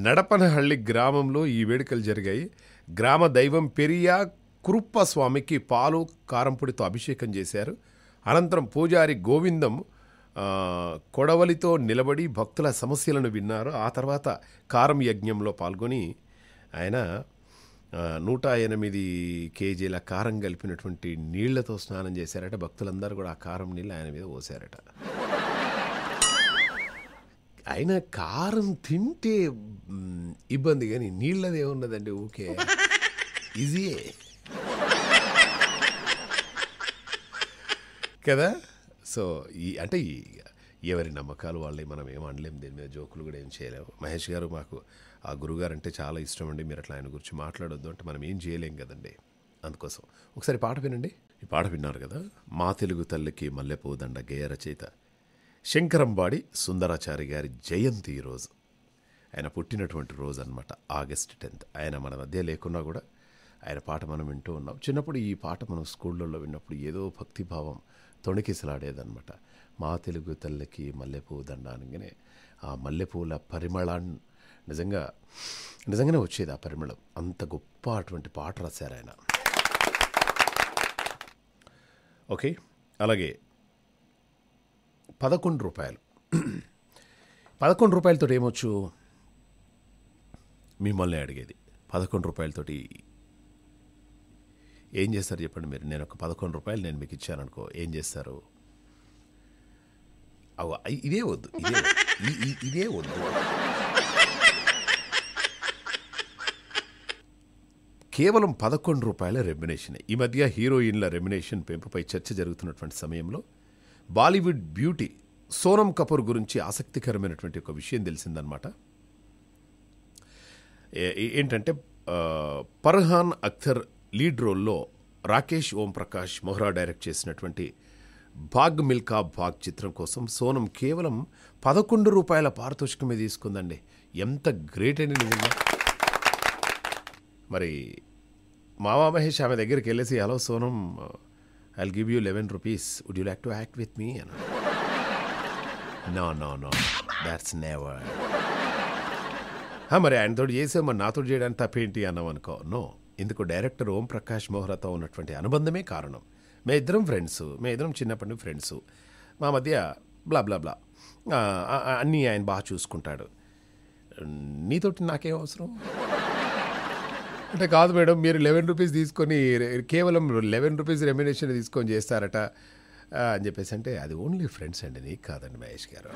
[SPEAKER 1] నడపనహళ్ళి గ్రామంలో ఈ వేడుకలు జరిగాయి గ్రామ దైవం పెరియా స్వామికి పాలు కారంపొడితో అభిషేకం చేశారు అనంతరం పూజారి గోవిందం కొడవలితో నిలబడి భక్తుల సమస్యలను విన్నారు ఆ తర్వాత కారం యజ్ఞంలో పాల్గొని ఆయన నూట ఎనిమిది కేజీల కారం కలిపినటువంటి నీళ్లతో స్నానం చేశారట భక్తులందరూ కూడా ఆ కారం నీళ్ళు ఆయన మీద పోసారట ఆయన కారం తింటే ఇబ్బంది కానీ నీళ్ళది ఏమున్నదండి ఊకే ఈజీయే కదా సో ఈ అంటే ఎవరి నమ్మకాలు వాళ్ళే మనం ఏం అనలేము దీని మీద జోకులు కూడా ఏం చేయలేము మహేష్ గారు మాకు ఆ గురుగారు అంటే చాలా ఇష్టం అండి మీరు అట్లా ఆయన గురించి మాట్లాడొద్దు అంటే మనం ఏం చేయలేం కదండి అందుకోసం ఒకసారి పాట వినండి ఈ పాట విన్నారు కదా మా తెలుగు తల్లికి మల్లెపోదండ గేయ రచయిత శంకరంబాడి సుందరాచారి గారి జయంతి ఈరోజు ఆయన పుట్టినటువంటి రోజు అనమాట ఆగస్ట్ టెన్త్ ఆయన మన మధ్య లేకున్నా కూడా ఆయన పాట మనం వింటూ ఉన్నాం చిన్నప్పుడు ఈ పాట మనం స్కూళ్ళల్లో విన్నప్పుడు ఏదో భక్తిభావం తొణికిసలాడేదనమాట మా తెలుగు తల్లికి మల్లెపూ దండ అనగానే ఆ మల్లెపూల పరిమళాన్ని నిజంగా నిజంగానే వచ్చేది ఆ పరిమళం అంత గొప్ప అటువంటి పాట రాశారు ఆయన ఓకే అలాగే పదకొండు రూపాయలు పదకొండు రూపాయలతోటి ఏమొచ్చు మిమ్మల్ని అడిగేది పదకొండు రూపాయలతోటి ఏం చేస్తారు చెప్పండి మీరు నేను ఒక పదకొండు రూపాయలు నేను మీకు ఇచ్చాను అనుకో ఏం చేస్తారు ఇదే వద్దు ఇదే ఇదే వద్దు కేవలం పదకొండు రూపాయల రెమ్యునేషన్ ఈ మధ్య హీరోయిన్ల రెమ్యునేషన్ పెంపుపై చర్చ జరుగుతున్నటువంటి సమయంలో బాలీవుడ్ బ్యూటీ సోనం కపూర్ గురించి ఆసక్తికరమైనటువంటి ఒక విషయం తెలిసిందనమాట ఏంటంటే పర్హాన్ అఖ్తర్ లీడ్ రోల్లో రాకేష్ ఓం ప్రకాష్ మొహ్రా డైరెక్ట్ చేసినటువంటి భాగ్ మిల్కా భాగ్ చిత్రం కోసం సోనం కేవలం పదకొండు రూపాయల పారితోషికమే తీసుకుందండి ఎంత గ్రేట్ అని నిజంగా మరి మావా మహేష్ ఆమె దగ్గరికి వెళ్ళేసి hello Sonam I give you eleven rupees would you like to act with me అని no no no that's never మరి ఆయనతో చేసే మరి నాతో చేయడానికి తప్పేంటి అన్నాం అనుకో నో ఇందుకు డైరెక్టర్ ఓం ప్రకాష్ మోహ్రాతో ఉన్నటువంటి అనుబంధమే కారణం మే ఇద్దరం ఫ్రెండ్స్ మే ఇద్దరం చిన్నప్పటి నుండి ఫ్రెండ్స్ మా మధ్య బ్లా బ్లా బ్లా అన్నీ ఆయన బాగా చూసుకుంటాడు నీతోటి నాకేం అవసరం అంటే కాదు మేడం మీరు లెవెన్ రూపీస్ తీసుకొని కేవలం లెవెన్ రూపీస్ రెమ్యునేషన్ తీసుకొని చేస్తారట అని చెప్పేసి అంటే అది ఓన్లీ ఫ్రెండ్స్ అండి నీకు కాదండి మహేష్ గారు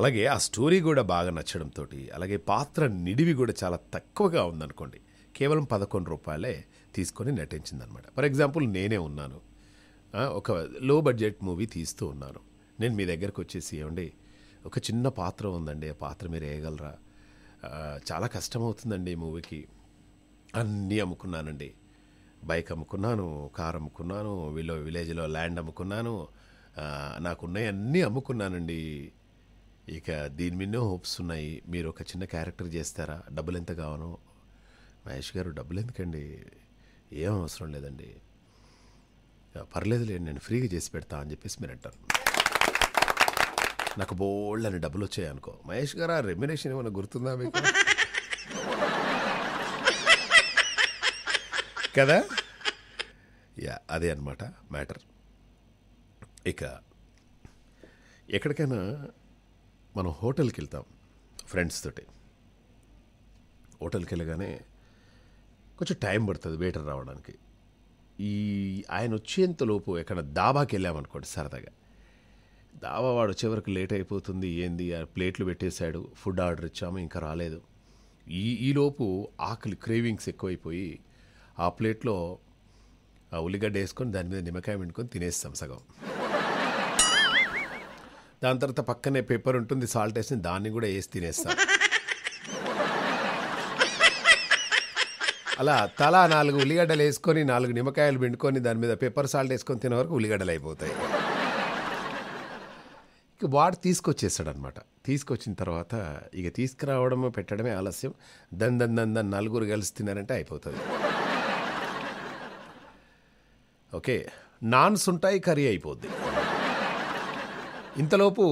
[SPEAKER 1] అలాగే ఆ స్టోరీ కూడా బాగా నచ్చడంతో అలాగే పాత్ర నిడివి కూడా చాలా తక్కువగా ఉందనుకోండి కేవలం పదకొండు రూపాయలే తీసుకొని నటించిందనమాట ఫర్ ఎగ్జాంపుల్ నేనే ఉన్నాను ఒక లో బడ్జెట్ మూవీ తీస్తూ ఉన్నాను నేను మీ దగ్గరకు వచ్చేసి ఏమండి ఒక చిన్న పాత్ర ఉందండి ఆ పాత్ర మీరు వేయగలరా చాలా కష్టమవుతుందండి ఈ మూవీకి అన్నీ అమ్ముకున్నానండి బైక్ అమ్ముకున్నాను కార్ అమ్ముకున్నాను విలో విలేజ్లో ల్యాండ్ అమ్ముకున్నాను నాకున్నాయి అన్నీ అమ్ముకున్నానండి ఇక దీని మీద హోప్స్ ఉన్నాయి మీరు ఒక చిన్న క్యారెక్టర్ చేస్తారా డబ్బులు ఎంత కావను మహేష్ గారు డబ్బులు ఎందుకండి ఏం అవసరం లేదండి పర్లేదులే నేను ఫ్రీగా చేసి పెడతా అని చెప్పేసి మీరు అంటారు నాకు బోల్డ్ అని డబ్బులు వచ్చాయనుకో మహేష్ గారు ఆ రెమ్యునేషన్ ఏమైనా గుర్తుందా మీకు కదా యా అదే అనమాట మ్యాటర్ ఇక ఎక్కడికైనా మనం హోటల్కి వెళ్తాం ఫ్రెండ్స్ తోటి హోటల్కి వెళ్ళగానే కొంచెం టైం పడుతుంది వెయిటర్ రావడానికి ఈ ఆయన వచ్చేంతలోపు ఎక్కడ దాబాకి వెళ్ళామనుకోండి సరదాగా దావావాడు వచ్చేవరకు లేట్ అయిపోతుంది ఏంది ప్లేట్లు పెట్టేశాడు ఫుడ్ ఆర్డర్ ఇచ్చాము ఇంకా రాలేదు ఈ ఈలోపు ఆకలి క్రేవింగ్స్ ఎక్కువైపోయి ఆ ప్లేట్లో ఉల్లిగడ్డ వేసుకొని దాని మీద నిమ్మకాయ వండుకొని తినేస్తాం సగం దాని తర్వాత పక్కనే పేపర్ ఉంటుంది సాల్ట్ వేసి దాన్ని కూడా వేసి తినేస్తాం అలా తలా నాలుగు ఉల్లిగడ్డలు వేసుకొని నాలుగు నిమ్మకాయలు పిండుకొని దాని మీద పెప్పర్ సాల్ట్ వేసుకొని తినే వరకు ఉల్లిగడ్డలు అయిపోతాయి వాడు తీసుకొచ్చేసాడు అనమాట తీసుకొచ్చిన తర్వాత ఇక తీసుకురావడము పెట్టడమే ఆలస్యం దన్ దన్ దన్ దన్ నలుగురు కలిసి తిన్నారంటే అయిపోతుంది ఓకే నాన్స్ ఉంటాయి కర్రీ అయిపోద్ది ఇంతలోపు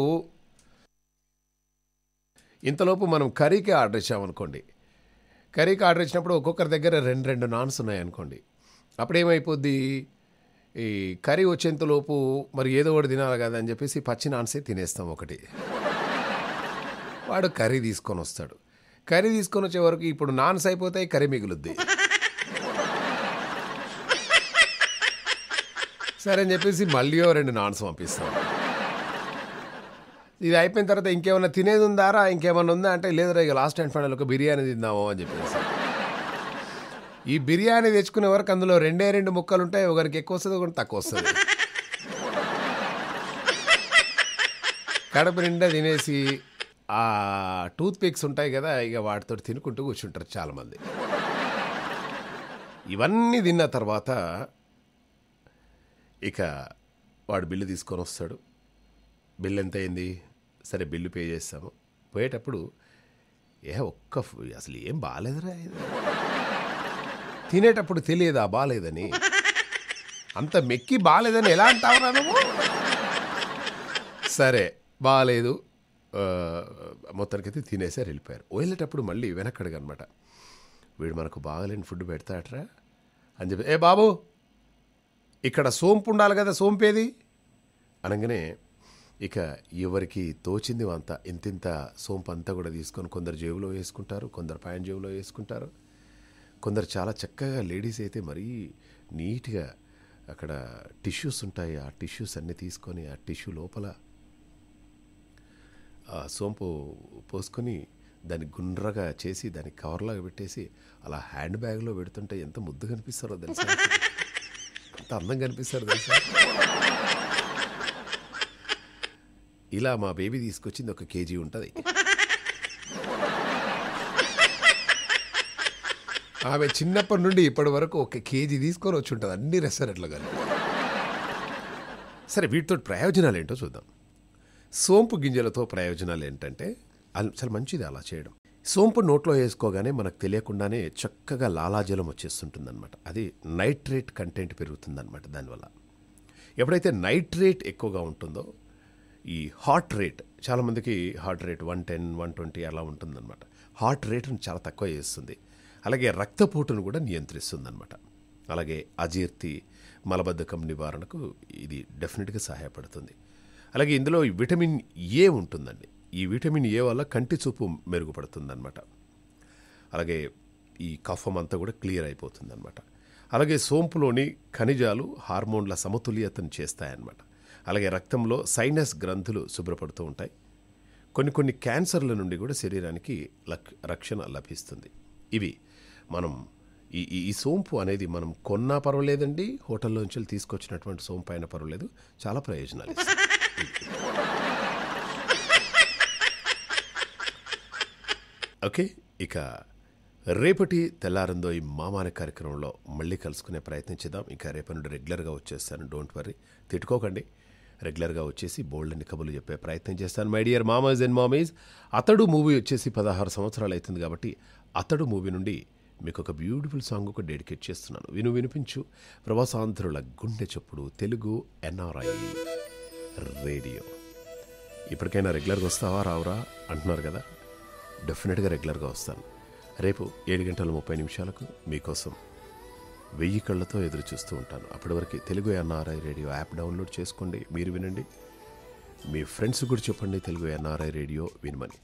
[SPEAKER 1] ఇంతలోపు మనం కర్రీకి ఆర్డర్ ఇచ్చామనుకోండి కర్రీకి ఆర్డర్ ఇచ్చినప్పుడు ఒక్కొక్కరి దగ్గర రెండు రెండు నాన్స్ ఉన్నాయనుకోండి అప్పుడేమైపోద్ది ఈ కర్రీ వచ్చేంతలోపు మరి ఏదో ఒకటి తినాలి కదా అని చెప్పేసి పచ్చి నాన్సే తినేస్తాం ఒకటి వాడు కర్రీ తీసుకొని వస్తాడు కర్రీ తీసుకొని వచ్చే వరకు ఇప్పుడు నాన్స్ అయిపోతాయి కర్రీ మిగులుద్ది సరే అని చెప్పేసి మళ్ళీ రెండు నాన్స్ పంపిస్తాం ఇది అయిపోయిన తర్వాత ఇంకేమైనా తినేది ఉందారా ఇంకేమైనా ఉందా అంటే లేదురా ఇక లాస్ట్ అండ్ ఫైనల్ ఒక బిర్యానీ తిందాము అని చెప్పేసి ఈ బిర్యానీ తెచ్చుకునే వరకు అందులో రెండే రెండు ముక్కలు ఉంటాయి ఒకరికి ఎక్కువ వస్తుంది ఒకటి తక్కువ వస్తుంది కడప నిండా తినేసి ఆ టూత్ పిక్స్ ఉంటాయి కదా ఇక వాటితో తినుకుంటూ కూర్చుంటారు చాలామంది ఇవన్నీ తిన్న తర్వాత ఇక వాడు బిల్లు తీసుకొని వస్తాడు బిల్లు ఎంత అయింది సరే బిల్లు పే చేస్తాము పోయేటప్పుడు ఏ ఒక్క అసలు ఏం బాగాలేదురా ఇది తినేటప్పుడు తెలియదా బాగాలేదని అంత మెక్కి బాగాలేదని
[SPEAKER 2] ఎలా అంటావురా నువ్వు
[SPEAKER 1] సరే బాగాలేదు మొత్తానికైతే తినేసారు వెళ్ళిపోయారు వెళ్ళేటప్పుడు మళ్ళీ వెనక్కడిగనమాట అనమాట వీడు మనకు బాగాలేని ఫుడ్ పెడతాడరా అని చెప్పి ఏ బాబు ఇక్కడ సోంపు ఉండాలి కదా సోంపేది అనగానే ఇక ఎవరికి తోచింది అంత ఇంతింత సోంపు అంతా కూడా తీసుకొని కొందరు జేబులో వేసుకుంటారు కొందరు పాయం జేబులో వేసుకుంటారు కొందరు చాలా చక్కగా లేడీస్ అయితే మరీ నీట్గా అక్కడ టిష్యూస్ ఉంటాయి ఆ టిష్యూస్ అన్నీ తీసుకొని ఆ టిష్యూ లోపల ఆ సోంపు పోసుకొని దాన్ని గుండ్రగా చేసి దాన్ని కవర్లాగా పెట్టేసి అలా హ్యాండ్ బ్యాగ్లో పెడుతుంటే ఎంత ముద్దు కనిపిస్తారో తెలుసు ఎంత అందంగా కనిపిస్తారో తెలుసు ఇలా మా బేబీ తీసుకొచ్చింది ఒక కేజీ ఉంటుంది ఆమె చిన్నప్పటి నుండి ఇప్పటి వరకు ఒక కేజీ తీసుకొని వచ్చి ఉంటుంది అన్ని రెస్టారెంట్లు కానీ సరే వీటితో ప్రయోజనాలు ఏంటో చూద్దాం సోంపు గింజలతో ప్రయోజనాలు ఏంటంటే చాలా మంచిది అలా చేయడం సోంపు నోట్లో వేసుకోగానే మనకు తెలియకుండానే చక్కగా లాలాజలం వచ్చేస్తుంటుందన్నమాట అది నైట్రేట్ కంటెంట్ పెరుగుతుందన్నమాట దానివల్ల ఎప్పుడైతే నైట్రేట్ ఎక్కువగా ఉంటుందో ఈ హార్ట్ రేట్ చాలామందికి heart rate one ten one twenty అలా ఉంటుందన్నమాట హార్ట్ రేట్ని చాలా తక్కువ చేస్తుంది అలాగే రక్తపోటును కూడా నియంత్రిస్తుందన్నమాట అలాగే అజీర్తి మలబద్ధకం నివారణకు ఇది డెఫినెట్గా సహాయపడుతుంది అలాగే ఇందులో విటమిన్ ఏ ఉంటుందండి ఈ విటమిన్ ఏ వల్ల కంటి చూపు మెరుగుపడుతుందన్నమాట అలాగే ఈ కఫం అంతా కూడా క్లియర్ అయిపోతుందన్నమాట అలాగే సోంపులోని ఖనిజాలు హార్మోన్ల సమతుల్యతను చేస్తాయన్నమాట అలాగే రక్తంలో సైనస్ గ్రంథులు శుభ్రపడుతూ ఉంటాయి కొన్ని కొన్ని క్యాన్సర్ల నుండి కూడా శరీరానికి రక్షణ లభిస్తుంది ఇవి మనం ఈ ఈ సోంపు అనేది మనం కొన్నా పర్వాలేదండి హోటల్లోంచి తీసుకొచ్చినటువంటి సోంపు అయినా పర్వాలేదు చాలా ప్రయోజనాలు ఓకే ఇక రేపటి తెల్లారందో ఈ మామాన కార్యక్రమంలో మళ్ళీ కలుసుకునే చేద్దాం ఇంకా రేపటి నుండి రెగ్యులర్గా వచ్చేస్తాను డోంట్ వర్రీ తిట్టుకోకండి రెగ్యులర్గా వచ్చేసి బోల్డ్ అని కబులు చెప్పే ప్రయత్నం చేస్తాను మై డియర్ మామాజ్ అండ్ మామీజ్ అతడు మూవీ వచ్చేసి పదహారు సంవత్సరాలు అవుతుంది కాబట్టి అతడు మూవీ నుండి మీకు ఒక బ్యూటిఫుల్ సాంగ్ ఒక డెడికేట్ చేస్తున్నాను విను వినిపించు ప్రవాసాంధ్రుల గుండె చప్పుడు తెలుగు ఎన్ఆర్ఐ రేడియో ఇప్పటికైనా రెగ్యులర్గా వస్తావా రావురా అంటున్నారు కదా డెఫినెట్గా రెగ్యులర్గా వస్తాను రేపు ఏడు గంటల ముప్పై నిమిషాలకు మీకోసం వెయ్యి కళ్ళతో ఎదురు చూస్తూ ఉంటాను అప్పటి వరకు Telugu NRI radio app download చేసుకోండి మీరు వినండి మీ ఫ్రెండ్స్ కూడా చెప్పండి తెలుగు ఎన్ఆర్ఐ రేడియో వినమని